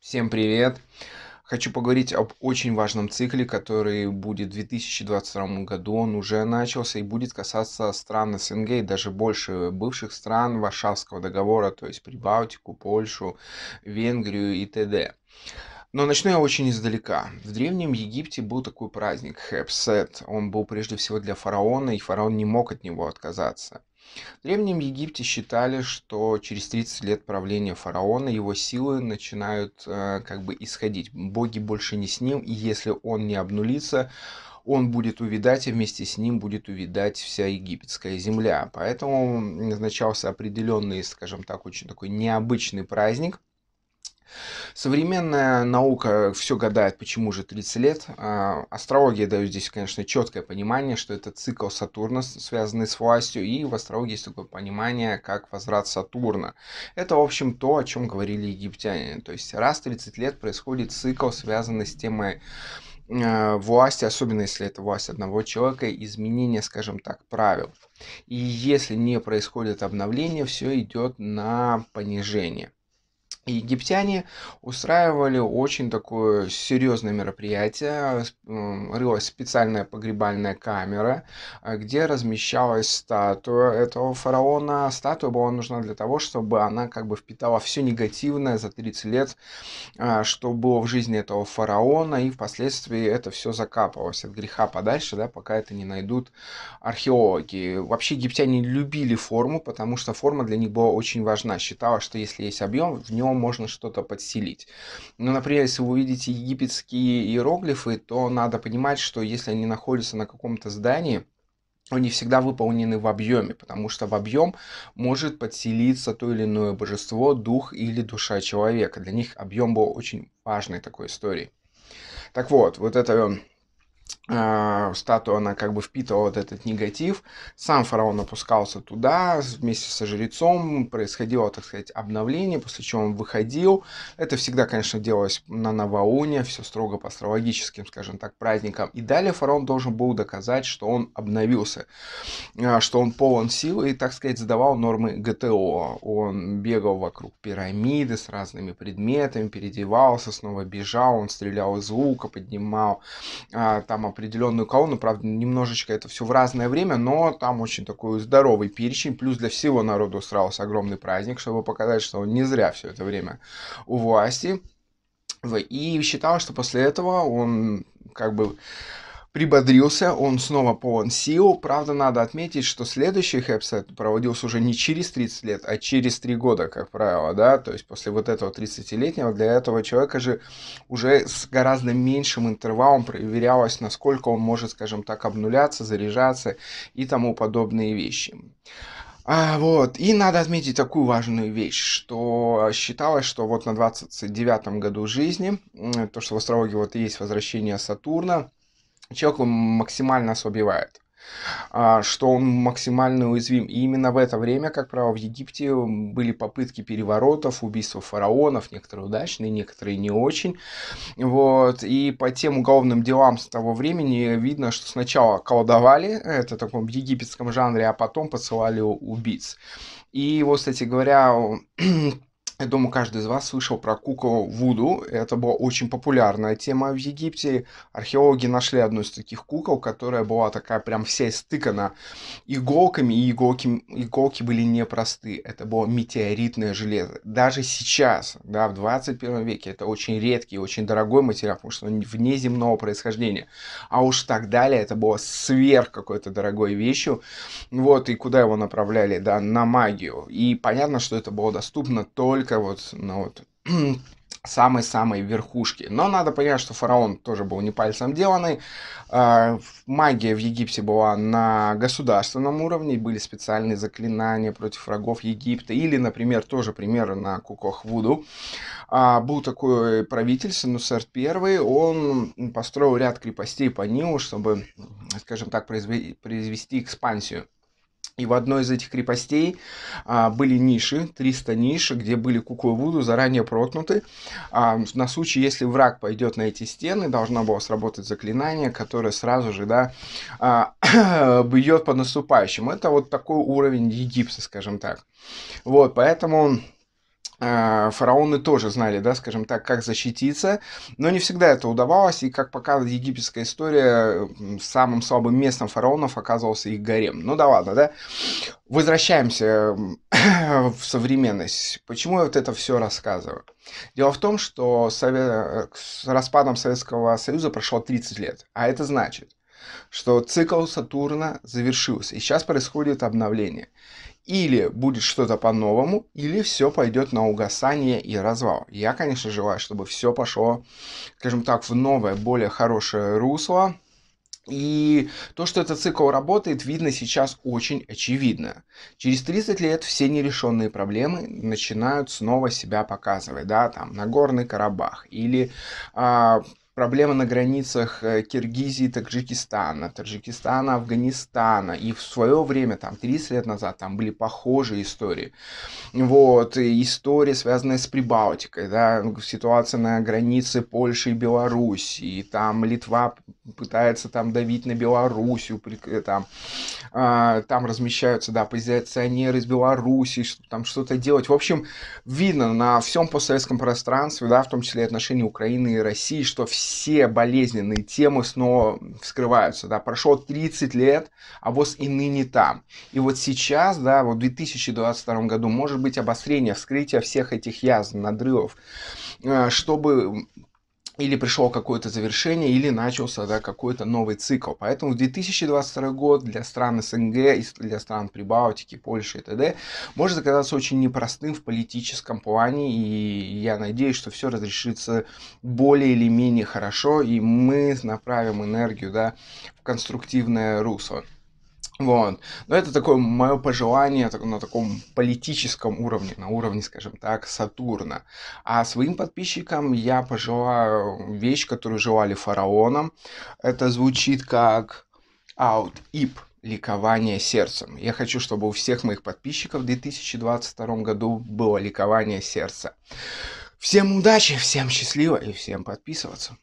Всем привет! Хочу поговорить об очень важном цикле, который будет в 2022 году. Он уже начался и будет касаться стран СНГ и даже больше бывших стран Варшавского договора, то есть Прибалтику, Польшу, Венгрию и т.д. Но начну я очень издалека. В Древнем Египте был такой праздник, Хепсет. Он был прежде всего для фараона, и фараон не мог от него отказаться. В Древнем Египте считали, что через 30 лет правления фараона его силы начинают э, как бы исходить. Боги больше не с ним, и если он не обнулится, он будет увидать, и вместе с ним будет увидать вся египетская земля. Поэтому назначался определенный, скажем так, очень такой необычный праздник – Современная наука все гадает, почему же 30 лет. А, Астрология дает здесь, конечно, четкое понимание, что это цикл Сатурна, связанный с властью, и в астрологии есть такое понимание, как возврат Сатурна. Это, в общем, то, о чем говорили египтяне. То есть раз в 30 лет происходит цикл, связанный с темой э, власти, особенно если это власть одного человека, изменение, скажем так, правил. И если не происходит обновление, все идет на понижение египтяне устраивали очень такое серьезное мероприятие. Рылась специальная погребальная камера, а, где размещалась статуя этого фараона. Статуя была нужна для того, чтобы она как бы впитала все негативное за 30 лет, а, что было в жизни этого фараона, и впоследствии это все закапывалось от греха подальше, да, пока это не найдут археологи. Вообще египтяне любили форму, потому что форма для них была очень важна. Считалось, что если есть объем, в нем можно что-то подселить. Но, ну, например, если вы увидите египетские иероглифы, то надо понимать, что если они находятся на каком-то здании, они всегда выполнены в объеме, потому что в объем может подселиться то или иное божество, дух или душа человека. Для них объем был очень важной такой историей. Так вот, вот это э, а, статуя, она как бы впитывала вот этот негатив. Сам фараон опускался туда вместе со жрецом, происходило, так сказать, обновление, после чего он выходил. Это всегда, конечно, делалось на Новоуне, все строго по астрологическим, скажем так, праздникам. И далее фараон должен был доказать, что он обновился, а, что он полон сил и, так сказать, задавал нормы ГТО. Он бегал вокруг пирамиды с разными предметами, переодевался, снова бежал, он стрелял из лука, поднимал а, там там определенную колонну, правда, немножечко это все в разное время, но там очень такой здоровый перечень, плюс для всего народа устраивался огромный праздник, чтобы показать, что он не зря все это время у власти. И считал, что после этого он как бы Прибодрился, он снова полон сил. Правда, надо отметить, что следующий хэпсет проводился уже не через 30 лет, а через 3 года, как правило, да, то есть после вот этого 30-летнего для этого человека же уже с гораздо меньшим интервалом проверялось, насколько он может, скажем так, обнуляться, заряжаться и тому подобные вещи. А, вот. И надо отметить такую важную вещь, что считалось, что вот на 29-м году жизни, то, что в астрологии вот есть возвращение Сатурна, Человек максимально ослабевает а, что он максимально уязвим. И именно в это время, как правило, в Египте были попытки переворотов, убийства фараонов, некоторые удачные, некоторые не очень. Вот. И по тем уголовным делам с того времени видно, что сначала колдовали, э, это в таком египетском жанре, а потом посылали убийц. И вот, кстати говоря, я думаю, каждый из вас слышал про куклу Вуду. Это была очень популярная тема в Египте. Археологи нашли одну из таких кукол, которая была такая прям вся стыкана иголками, и иголки, иголки были непросты. Это было метеоритное железо. Даже сейчас, да, в 21 веке, это очень редкий, очень дорогой материал, потому что он внеземного происхождения. А уж так далее, это было сверх какой-то дорогой вещью. Вот, и куда его направляли, да, на магию. И понятно, что это было доступно только только вот на ну вот самой-самой верхушки. Но надо понять, что фараон тоже был не пальцем деланный. А, магия в Египте была на государственном уровне, были специальные заклинания против врагов Египта, или, например, тоже примеры на Кукохвуду. А, был такой правитель, Сенусерт I, он построил ряд крепостей по Нилу, чтобы, скажем так, произвести экспансию. И в одной из этих крепостей а, были ниши, 300 ниш, где были куклы Вуду заранее проткнуты. А, на случай, если враг пойдет на эти стены, должно было сработать заклинание, которое сразу же, да, а, бьет по наступающим. Это вот такой уровень Египта, скажем так. Вот, поэтому... А, фараоны тоже знали, да, скажем так, как защититься, но не всегда это удавалось, и, как показывает египетская история, самым слабым местом фараонов оказывался их гарем. Ну да ладно, да? Возвращаемся в современность. Почему я вот это все рассказываю? Дело в том, что с распадом Советского Союза прошло 30 лет, а это значит, что цикл Сатурна завершился, и сейчас происходит обновление или будет что-то по-новому, или все пойдет на угасание и развал. Я, конечно, желаю, чтобы все пошло, скажем так, в новое, более хорошее русло. И то, что этот цикл работает, видно сейчас очень очевидно. Через 30 лет все нерешенные проблемы начинают снова себя показывать, да, там, Нагорный Карабах или а, проблема на границах э, Киргизии, Таджикистана, Таджикистана, Афганистана. И в свое время, там, 30 лет назад, там были похожие истории. Вот, и история, связанная с Прибалтикой, да, ситуация на границе Польши и Белоруссии, там Литва пытается там давить на Белоруссию, э, там, а, там размещаются, да, позиционеры из Белоруссии, что, там что-то делать. В общем, видно на всем постсоветском пространстве, да, в том числе отношении Украины и России, что все все болезненные темы снова вскрываются, да, прошло 30 лет, а вот и ныне там. И вот сейчас, да, вот в 2022 году может быть обострение вскрытия всех этих язв, надрывов, э, чтобы или пришло какое-то завершение, или начался да, какой-то новый цикл. Поэтому 2022 год для стран СНГ, для стран Прибалтики, Польши и т.д. может оказаться очень непростым в политическом плане, и я надеюсь, что все разрешится более или менее хорошо, и мы направим энергию да, в конструктивное русло. Вот. Но это такое мое пожелание на таком политическом уровне, на уровне, скажем так, Сатурна. А своим подписчикам я пожелаю вещь, которую желали фараонам. Это звучит как out ip ликование сердцем. Я хочу, чтобы у всех моих подписчиков в 2022 году было ликование сердца. Всем удачи, всем счастливо и всем подписываться.